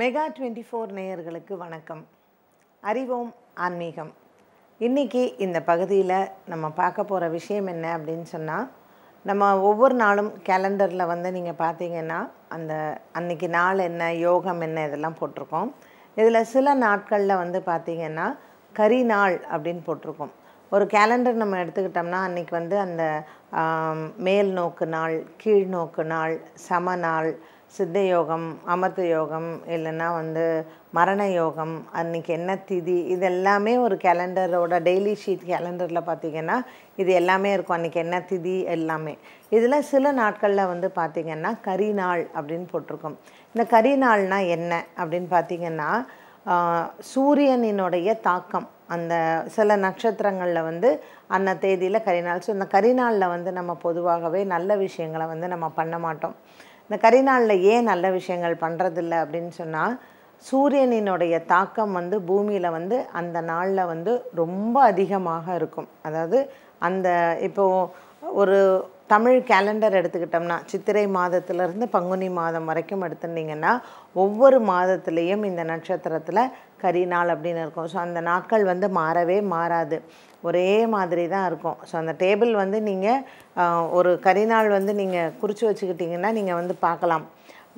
mega twenty four நேயர்களுக்கு வணக்கம் அறிவோம் ஆன்மீகம் இன்றைக்கி இந்த பகுதியில் நம்ம பார்க்க போகிற விஷயம் என்ன அப்படின்னு சொன்னால் நம்ம ஒவ்வொரு நாளும் கேலண்டரில் வந்து நீங்கள் பார்த்தீங்கன்னா அந்த அன்றைக்கி நாள் என்ன யோகம் என்ன இதெல்லாம் போட்டிருக்கோம் இதில் சில நாட்களில் வந்து பார்த்திங்கன்னா கரி நாள் அப்படின்னு போட்டிருக்கோம் ஒரு கேலண்டர் நம்ம எடுத்துக்கிட்டோம்னா அன்றைக்கி வந்து அந்த மேல் நோக்கு நாள் கீழ் நோக்கு நாள் சம நாள் சித்த யோகம் அமிர்த யோகம் இல்லைன்னா வந்து மரண யோகம் அன்றைக்கி என்ன திதி இது எல்லாமே ஒரு கேலண்டரோட டெய்லி ஷீட் கேலண்டரில் பார்த்திங்கன்னா இது எல்லாமே இருக்கும் அன்றைக்கி என்ன திதி எல்லாமே இதில் சில நாட்களில் வந்து பார்த்திங்கன்னா கரிநாள் அப்படின்னு போட்டிருக்கோம் இந்த கரிநாள்னால் என்ன அப்படின்னு பார்த்திங்கன்னா சூரியனினுடைய தாக்கம் அந்த சில நட்சத்திரங்களில் வந்து அந்த தேதியில் கரிநாள் ஸோ இந்த கரிநாளில் வந்து நம்ம பொதுவாகவே நல்ல விஷயங்களை வந்து நம்ம பண்ண மாட்டோம் இந்த கரிநாளில் ஏன் நல்ல விஷயங்கள் பண்ணுறதில்ல அப்படின்னு சொன்னால் சூரியனினுடைய தாக்கம் வந்து பூமியில் வந்து அந்த நாளில் வந்து ரொம்ப அதிகமாக இருக்கும் அதாவது அந்த இப்போது ஒரு தமிழ் கேலண்டர் எடுத்துக்கிட்டோம்னா சித்திரை மாதத்திலிருந்து பங்குனி மாதம் வரைக்கும் எடுத்துருந்தீங்கன்னா ஒவ்வொரு மாதத்துலேயும் இந்த நட்சத்திரத்தில் கரி நாள் அப்படின்னு இருக்கும் ஸோ அந்த நாட்கள் வந்து மாறவே மாறாது ஒரே மாதிரி தான் இருக்கும் ஸோ அந்த டேபிள் வந்து நீங்கள் ஒரு கரிநாள் வந்து நீங்கள் குறித்து வச்சுக்கிட்டிங்கன்னா நீங்கள் வந்து பார்க்கலாம்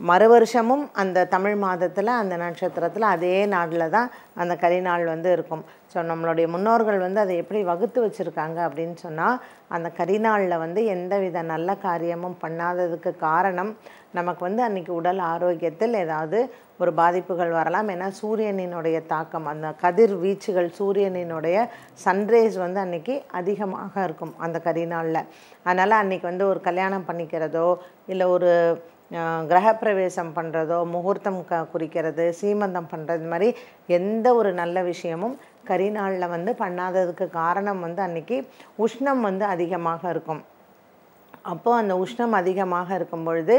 மறு வருஷமும் அந்த தமிழ் மாதத்தில் அந்த நட்சத்திரத்தில் அதே நாளில் தான் அந்த கரிநாள் வந்து இருக்கும் ஸோ நம்மளுடைய முன்னோர்கள் வந்து அதை எப்படி வகுத்து வச்சுருக்காங்க அப்படின்னு சொன்னால் அந்த கரிநாளில் வந்து எந்தவித நல்ல காரியமும் பண்ணாததுக்கு காரணம் நமக்கு வந்து அன்றைக்கி உடல் ஆரோக்கியத்தில் ஏதாவது ஒரு பாதிப்புகள் வரலாம் ஏன்னா சூரியனினுடைய தாக்கம் அந்த கதிர் வீச்சுகள் சூரியனினுடைய சன்ரேஸ் வந்து அன்றைக்கி அதிகமாக இருக்கும் அந்த கரிநாளில் அதனால் அன்றைக்கி வந்து ஒரு கல்யாணம் பண்ணிக்கிறதோ இல்லை ஒரு கிரகப்பிரவேசம் பண்ணுறதோ முகூர்த்தம் க குறிக்கிறது சீமந்தம் பண்ணுறது மாதிரி எந்த ஒரு நல்ல விஷயமும் கரிநாளில் வந்து பண்ணாததுக்கு காரணம் வந்து அன்றைக்கி உஷ்ணம் வந்து அதிகமாக இருக்கும் அப்போது அந்த உஷ்ணம் அதிகமாக இருக்கும் பொழுது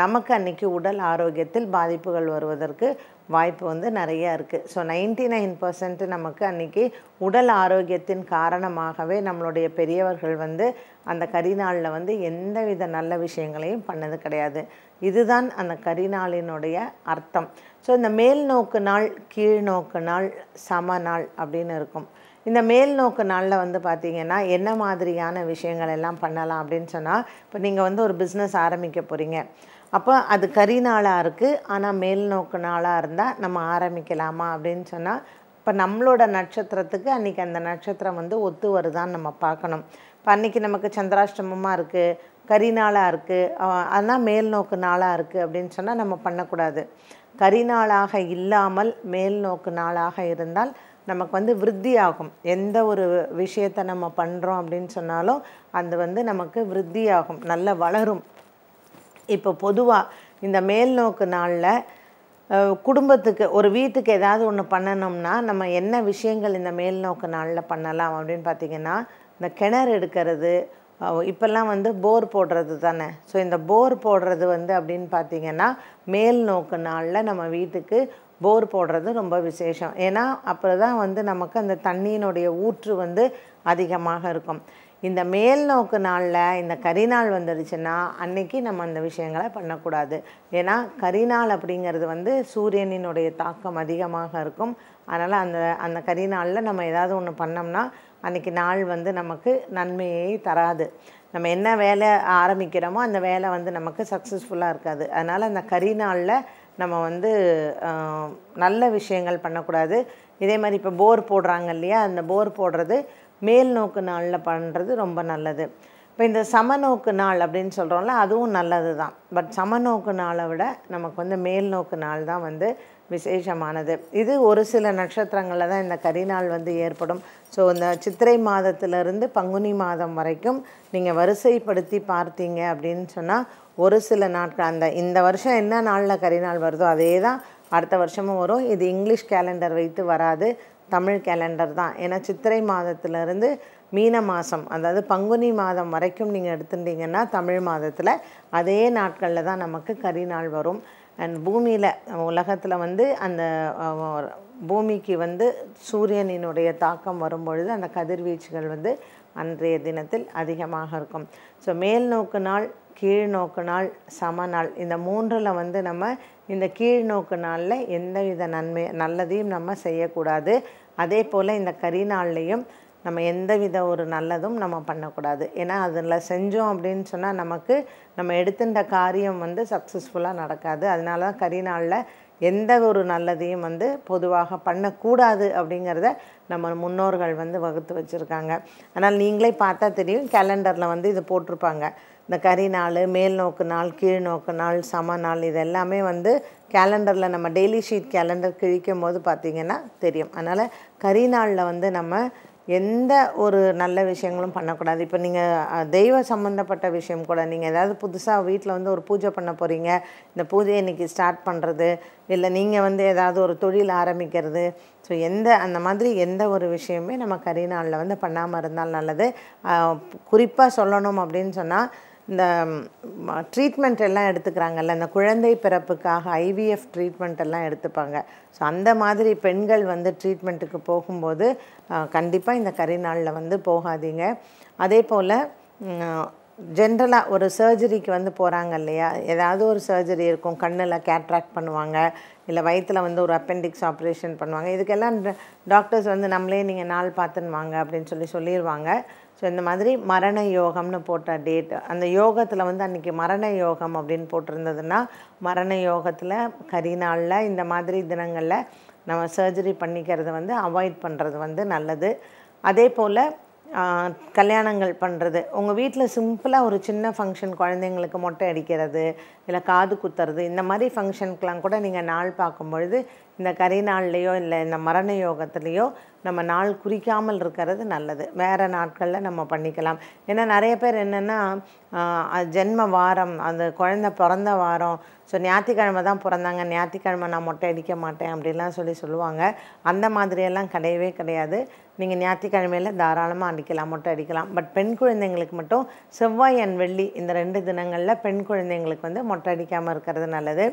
நமக்கு அன்றைக்கி உடல் ஆரோக்கியத்தில் பாதிப்புகள் வருவதற்கு வாய்ப்பு வந்து நிறையா இருக்குது ஸோ நைன்டி நைன் பர்சன்ட் நமக்கு அன்றைக்கி உடல் ஆரோக்கியத்தின் காரணமாகவே நம்மளுடைய பெரியவர்கள் வந்து அந்த கரிநாளில் வந்து எந்தவித நல்ல விஷயங்களையும் பண்ணது கிடையாது இதுதான் அந்த கரிநாளினுடைய அர்த்தம் ஸோ இந்த மேல் நோக்கு நாள் கீழ் நோக்கு நாள் சம நாள் அப்படின்னு இருக்கும் இந்த மேல் நோக்கு நாளில் வந்து பார்த்தீங்கன்னா என்ன மாதிரியான விஷயங்கள் எல்லாம் பண்ணலாம் அப்படின்னு சொன்னால் இப்போ நீங்கள் வந்து ஒரு பிஸ்னஸ் ஆரம்பிக்க போகிறீங்க அப்போ அது கறி நாளாக இருக்குது ஆனால் மேல் நோக்கு நாளாக இருந்தால் நம்ம ஆரம்பிக்கலாமா அப்படின்னு சொன்னால் இப்போ நம்மளோட நட்சத்திரத்துக்கு அன்றைக்கி அந்த நட்சத்திரம் வந்து ஒத்து வருதான்னு நம்ம பார்க்கணும் இப்போ அன்றைக்கி நமக்கு சந்திராஷ்டமமாக இருக்குது கரி நாளாக இருக்குது ஆனால் மேல் நோக்கு நாளாக இருக்குது அப்படின்னு சொன்னால் நம்ம பண்ணக்கூடாது கரி நாளாக இல்லாமல் மேல் நோக்கு நாளாக இருந்தால் நமக்கு வந்து விருத்தி ஆகும் எந்த ஒரு விஷயத்தை நம்ம பண்ணுறோம் அப்படின்னு சொன்னாலும் அது வந்து நமக்கு விருத்தி ஆகும் நல்லா வளரும் இப்போ பொதுவாக இந்த மேல் நோக்கு நாளில் குடும்பத்துக்கு ஒரு வீட்டுக்கு ஏதாவது ஒன்று பண்ணணும்னா நம்ம என்ன விஷயங்கள் இந்த மேல்நோக்கு நாளில் பண்ணலாம் அப்படின்னு பார்த்திங்கன்னா இந்த கிணறு எடுக்கிறது இப்போல்லாம் வந்து போர் போடுறது தானே ஸோ இந்த போர் போடுறது வந்து அப்படின்னு பார்த்திங்கன்னா மேல் நோக்கு நாளில் நம்ம வீட்டுக்கு போர் போடுறது ரொம்ப விசேஷம் ஏன்னா அப்புறம் தான் வந்து நமக்கு அந்த தண்ணியினுடைய ஊற்று வந்து அதிகமாக இருக்கும் இந்த மேல் நோக்கு நாளில் இந்த கரிநாள் வந்துடுச்சுன்னா அன்னைக்கு நம்ம அந்த விஷயங்களை பண்ணக்கூடாது ஏன்னா கரிநாள் அப்படிங்கிறது வந்து சூரியனினுடைய தாக்கம் அதிகமாக இருக்கும் அதனால் அந்த அந்த கரிநாளில் நம்ம ஏதாவது ஒன்று பண்ணோம்னா அன்றைக்கி நாள் வந்து நமக்கு நன்மையை தராது நம்ம என்ன வேலை ஆரம்பிக்கிறோமோ அந்த வேலை வந்து நமக்கு சக்ஸஸ்ஃபுல்லாக இருக்காது அதனால் அந்த கறி நாளில் நம்ம வந்து நல்ல விஷயங்கள் பண்ணக்கூடாது இதே மாதிரி இப்போ போர் போடுறாங்க இல்லையா அந்த போர் போடுறது மேல் நோக்கு நாளில் பண்ணுறது ரொம்ப நல்லது இப்போ இந்த சமநோக்கு நாள் அப்படின்னு சொல்கிறோம்ல அதுவும் நல்லது தான் பட் சமநோக்கு நாளை விட நமக்கு வந்து மேல் நோக்கு நாள் தான் வந்து விசேஷமானது இது ஒரு சில நட்சத்திரங்களில் தான் இந்த கரிநாள் வந்து ஏற்படும் ஸோ இந்த சித்திரை மாதத்திலிருந்து பங்குனி மாதம் வரைக்கும் நீங்கள் வரிசைப்படுத்தி பார்த்தீங்க அப்படின்னு சொன்னால் ஒரு சில நாட்கள் அந்த இந்த வருஷம் என்ன நாளில் கரிநாள் வருதோ அதே தான் அடுத்த வருஷமும் வரும் இது இங்கிலீஷ் கேலண்டர் வைத்து வராது தமிழ் கேலண்டர் தான் ஏன்னா சித்திரை மாதத்திலிருந்து மீன மாதம் அதாவது பங்குனி மாதம் வரைக்கும் நீங்கள் எடுத்துட்டிங்கன்னா தமிழ் மாதத்தில் அதே நாட்களில் தான் நமக்கு கரிநாள் வரும் அண்ட் பூமியில் உலகத்தில் வந்து அந்த பூமிக்கு வந்து சூரியனினுடைய தாக்கம் வரும்பொழுது அந்த கதிர்வீச்சுகள் வந்து அன்றைய தினத்தில் அதிகமாக இருக்கும் ஸோ மேல் நோக்கு நாள் கீழ் நோக்கு நாள் சம நாள் இந்த மூன்றில் வந்து நம்ம இந்த கீழ் நோக்கு நாளில் எந்தவித நன்மை நல்லதையும் நம்ம செய்யக்கூடாது அதே போல் இந்த கரி நாள்லேயும் நம்ம எந்த வித ஒரு நல்லதும் நம்ம பண்ணக்கூடாது ஏன்னா அதில் செஞ்சோம் அப்படின்னு சொன்னால் நமக்கு நம்ம எடுத்துட்ட காரியம் வந்து சக்ஸஸ்ஃபுல்லாக நடக்காது அதனால தான் கரிநாளில் எந்த ஒரு நல்லதையும் வந்து பொதுவாக பண்ணக்கூடாது அப்படிங்கிறத நம்ம முன்னோர்கள் வந்து வகுத்து வச்சுருக்காங்க ஆனால் நீங்களே பார்த்தா தெரியும் கேலண்டரில் வந்து இது போட்டிருப்பாங்க இந்த கறி நாள் மேல் நோக்கு நாள் கீழ் நோக்கு நாள் சம நாள் இது எல்லாமே வந்து கேலண்டரில் நம்ம டெய்லி ஷீட் கேலண்டர் கிழிக்கும் போது பார்த்திங்கன்னா தெரியும் அதனால் கறி நாளில் வந்து நம்ம எந்த ஒரு நல்ல விஷயங்களும் பண்ணக்கூடாது இப்போ நீங்கள் தெய்வ சம்மந்தப்பட்ட விஷயம் கூட நீங்கள் ஏதாவது புதுசாக வீட்டில் வந்து ஒரு பூஜை பண்ண போகிறீங்க இந்த பூஜையை இன்றைக்கி ஸ்டார்ட் பண்ணுறது இல்லை நீங்கள் வந்து ஏதாவது ஒரு தொழில் ஆரம்பிக்கிறது ஸோ எந்த அந்த மாதிரி எந்த ஒரு விஷயமே நம்ம கரிநாளில் வந்து பண்ணாமல் இருந்தால் நல்லது குறிப்பாக சொல்லணும் அப்படின்னு சொன்னால் இந்த ட்ரீட்மெண்ட் எல்லாம் எடுத்துக்கிறாங்கல்ல இந்த குழந்தை பிறப்புக்காக ஐவிஎஃப் ட்ரீட்மெண்ட் எல்லாம் எடுத்துப்பாங்க ஸோ அந்த மாதிரி பெண்கள் வந்து ட்ரீட்மெண்ட்டுக்கு போகும்போது கண்டிப்பாக இந்த கரிநாளில் வந்து போகாதீங்க அதே போல் ஜென்ரலாக ஒரு சர்ஜரிக்கு வந்து போகிறாங்க இல்லையா ஏதாவது ஒரு சர்ஜரி இருக்கும் கண்ணில் கேட்ராக்ட் பண்ணுவாங்க இல்லை வயிற்றில் வந்து ஒரு அப்பெண்டிக்ஸ் ஆப்ரேஷன் பண்ணுவாங்க இதுக்கெல்லாம் டாக்டர்ஸ் வந்து நம்மளே நீங்கள் நாள் பார்த்துன்னு வாங்க அப்படின்னு சொல்லி சொல்லிடுவாங்க ஸோ இந்த மாதிரி மரண யோகம்னு போட்ட டேட் அந்த யோகத்தில் வந்து அன்றைக்கி மரண யோகம் அப்படின்னு போட்டிருந்ததுன்னா மரண யோகத்தில் கரி நாளில் இந்த மாதிரி தினங்களில் நம்ம சர்ஜரி பண்ணிக்கிறது வந்து அவாய்ட் பண்ணுறது வந்து நல்லது அதே போல் கல்யாணங்கள் பண்ணுறது உங்கள் வீட்டில் சிம்பிளாக ஒரு சின்ன ஃபங்க்ஷன் குழந்தைங்களுக்கு மொட்டை அடிக்கிறது இல்லை காது குத்துறது இந்த மாதிரி ஃபங்க்ஷனுக்கெலாம் கூட நீங்கள் நாள் பார்க்கும் பொழுது இந்த கரி நாள்லேயோ இல்லை இந்த மரண யோகத்துலேயோ நம்ம நாள் குறிக்காமல் இருக்கிறது நல்லது வேறு நாட்களில் நம்ம பண்ணிக்கலாம் ஏன்னா நிறைய பேர் என்னென்னா ஜென்ம வாரம் அந்த குழந்த பிறந்த வாரம் ஸோ ஞாயிற்றுக்கிழமை தான் பிறந்தாங்க ஞாயிற்றுக்கிழமை நான் மொட்டை அடிக்க மாட்டேன் அப்படின்லாம் சொல்லி சொல்லுவாங்க அந்த மாதிரியெல்லாம் கிடையவே கிடையாது நீங்கள் ஞாயிற்றுக்கிழமையில் தாராளமாக அடிக்கலாம் மொட்டை அடிக்கலாம் பட் பெண் குழந்தைங்களுக்கு மட்டும் செவ்வாய் அண்ட் வெள்ளி இந்த ரெண்டு தினங்களில் பெண் குழந்தைங்களுக்கு வந்து மொட்டை அடிக்காமல் இருக்கிறது நல்லது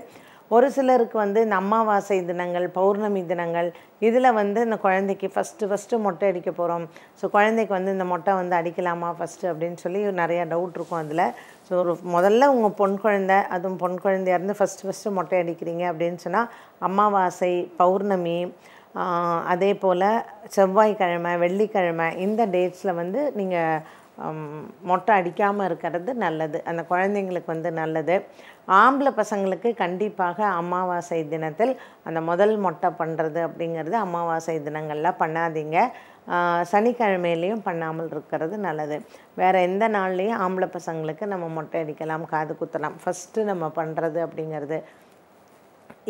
ஒரு சிலருக்கு வந்து இந்த அமாவாசை தினங்கள் பௌர்ணமி தினங்கள் இதில் வந்து இந்த குழந்தைக்கு ஃபஸ்ட்டு ஃபஸ்ட்டு மொட்டை அடிக்க போகிறோம் ஸோ குழந்தைக்கு வந்து இந்த மொட்டை வந்து அடிக்கலாமா ஃபஸ்ட்டு அப்படின்னு சொல்லி நிறையா டவுட் இருக்கும் அதில் ஸோ ஒரு முதல்ல உங்கள் பொன் குழந்தை அதுவும் பொன் குழந்தையாக இருந்து ஃபஸ்ட்டு ஃபஸ்ட்டு மொட்டை அடிக்கிறீங்க அப்படின்னு சொன்னால் அமாவாசை பௌர்ணமி அதே போல் செவ்வாய்க்கிழமை வெள்ளிக்கிழமை இந்த டேட்ஸில் வந்து நீங்கள் மொட்டை அடிக்காமல் இருக்கிறது நல்லது அந்த குழந்தைங்களுக்கு வந்து நல்லது ஆம்பளை பசங்களுக்கு கண்டிப்பாக அமாவாசை தினத்தில் அந்த முதல் மொட்டை பண்ணுறது அப்படிங்கிறது அமாவாசை தினங்களில் பண்ணாதீங்க சனிக்கிழமையிலையும் பண்ணாமல் இருக்கிறது நல்லது வேறு எந்த நாள்லேயும் ஆம்பளை பசங்களுக்கு நம்ம மொட்டை அடிக்கலாம் காது குத்தலாம் ஃபஸ்ட்டு நம்ம பண்ணுறது அப்படிங்கிறது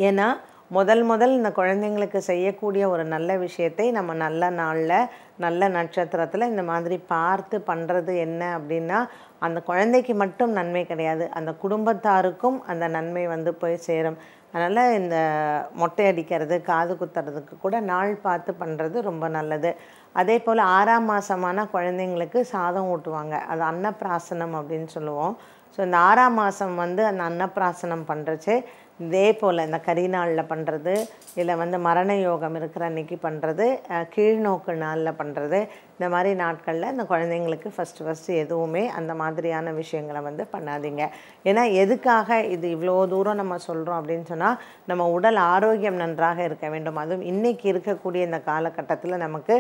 ஏன்னா முதல் முதல் இந்த குழந்தைங்களுக்கு செய்யக்கூடிய ஒரு நல்ல விஷயத்தை நம்ம நல்ல நாளில் நல்ல நட்சத்திரத்தில் இந்த மாதிரி பார்த்து பண்ணுறது என்ன அப்படின்னா அந்த குழந்தைக்கு மட்டும் நன்மை கிடையாது அந்த குடும்பத்தாருக்கும் அந்த நன்மை வந்து போய் சேரும் அதனால் இந்த மொட்டை அடிக்கிறது காது குத்துறதுக்கு கூட நாள் பார்த்து பண்ணுறது ரொம்ப நல்லது அதே போல் ஆறாம் மாதமான குழந்தைங்களுக்கு சாதம் ஊட்டுவாங்க அது அன்னப்பிராசனம் அப்படின்னு சொல்லுவோம் ஸோ இந்த ஆறாம் மாதம் வந்து அந்த அன்னப்பிராசனம் பண்ணுறச்சு இதே போல் இந்த கரிநாளில் பண்ணுறது இல்லை வந்து மரண யோகம் இருக்கிற அன்றைக்கி பண்ணுறது கீழ்நோக்கு நாளில் பண்ணுறது இந்த மாதிரி நாட்களில் இந்த குழந்தைங்களுக்கு ஃபஸ்ட்டு ஃபஸ்ட்டு எதுவுமே அந்த மாதிரியான விஷயங்களை வந்து பண்ணாதீங்க ஏன்னா எதுக்காக இது இவ்வளோ தூரம் நம்ம சொல்கிறோம் அப்படின்னு சொன்னால் நம்ம உடல் ஆரோக்கியம் நன்றாக இருக்க வேண்டும் அதுவும் இன்றைக்கி இருக்கக்கூடிய இந்த காலகட்டத்தில் நமக்கு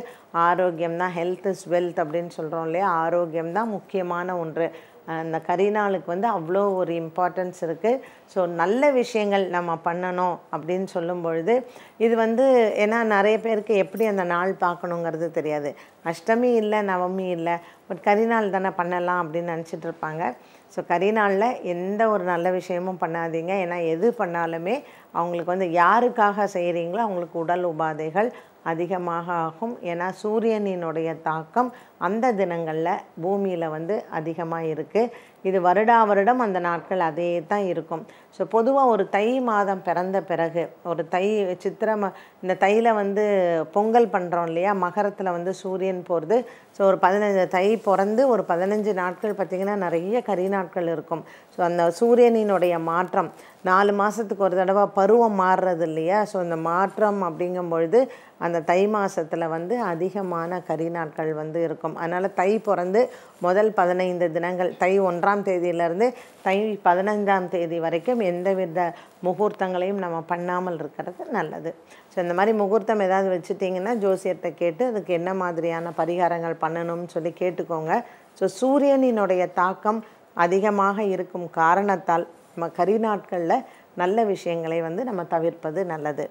ஆரோக்கியம் தான் ஹெல்த் இஸ் வெல்த் அப்படின்னு சொல்கிறோம் இல்லையா ஆரோக்கியம் தான் முக்கியமான ஒன்று அந்த கரிநாளுக்கு வந்து அவ்வளோ ஒரு இம்பார்ட்டன்ஸ் இருக்குது ஸோ நல்ல விஷயங்கள் நம்ம பண்ணணும் அப்படின்னு சொல்லும் பொழுது இது வந்து ஏன்னா நிறைய பேருக்கு எப்படி அந்த நாள் பார்க்கணுங்கிறது தெரியாது அஷ்டமி இல்லை நவமி இல்லை பட் கரிநாள் தானே பண்ணலாம் அப்படின்னு நினச்சிட்டு இருப்பாங்க ஸோ கரிநாளில் எந்த ஒரு நல்ல விஷயமும் பண்ணாதீங்க ஏன்னா எது பண்ணாலுமே அவங்களுக்கு வந்து யாருக்காக செய்கிறீங்களோ அவங்களுக்கு உடல் உபாதைகள் அதிகமாக ஆகும் ஏன்னா சூரியனினுடைய தாக்கம் அந்த தினங்களில் பூமியில் வந்து அதிகமாக இருக்குது இது வருடா வருடம் அந்த நாட்கள் அதே தான் இருக்கும் ஸோ பொதுவாக ஒரு தை மாதம் பிறந்த பிறகு ஒரு தை சித்திரை ம இந்த தையில் வந்து பொங்கல் பண்ணுறோம் இல்லையா மகரத்தில் வந்து சூரியன் போகிறது ஸோ ஒரு பதினஞ்சு தை பிறந்து ஒரு பதினஞ்சு நாட்கள் பார்த்திங்கன்னா நிறைய கறி நாட்கள் இருக்கும் ஸோ அந்த சூரியனினுடைய மாற்றம் நாலு மாதத்துக்கு ஒரு தடவை பருவம் மாறுறது இல்லையா ஸோ இந்த மாற்றம் அப்படிங்கும் பொழுது அந்த தை மாதத்தில் வந்து அதிகமான கறி நாட்கள் வந்து இருக்கும் அதனால் தை பிறந்து முதல் பதினைந்து தினங்கள் தை ஒன்றாம் தேதியிலிருந்து தை பதினைந்தாம் தேதி வரைக்கும் எந்தவித முகூர்த்தங்களையும் நம்ம பண்ணாமல் இருக்கிறது நல்லது ஸோ இந்த மாதிரி முகூர்த்தம் ஏதாவது வச்சுட்டிங்கன்னா ஜோசியத்தை கேட்டு அதுக்கு என்ன மாதிரியான பரிகாரங்கள் பண்ணணும்னு சொல்லி கேட்டுக்கோங்க ஸோ சூரியனினுடைய தாக்கம் அதிகமாக இருக்கும் காரணத்தால் நம்ம கரி நாட்களில் நல்ல விஷயங்களை வந்து நம்ம தவிர்ப்பது நல்லது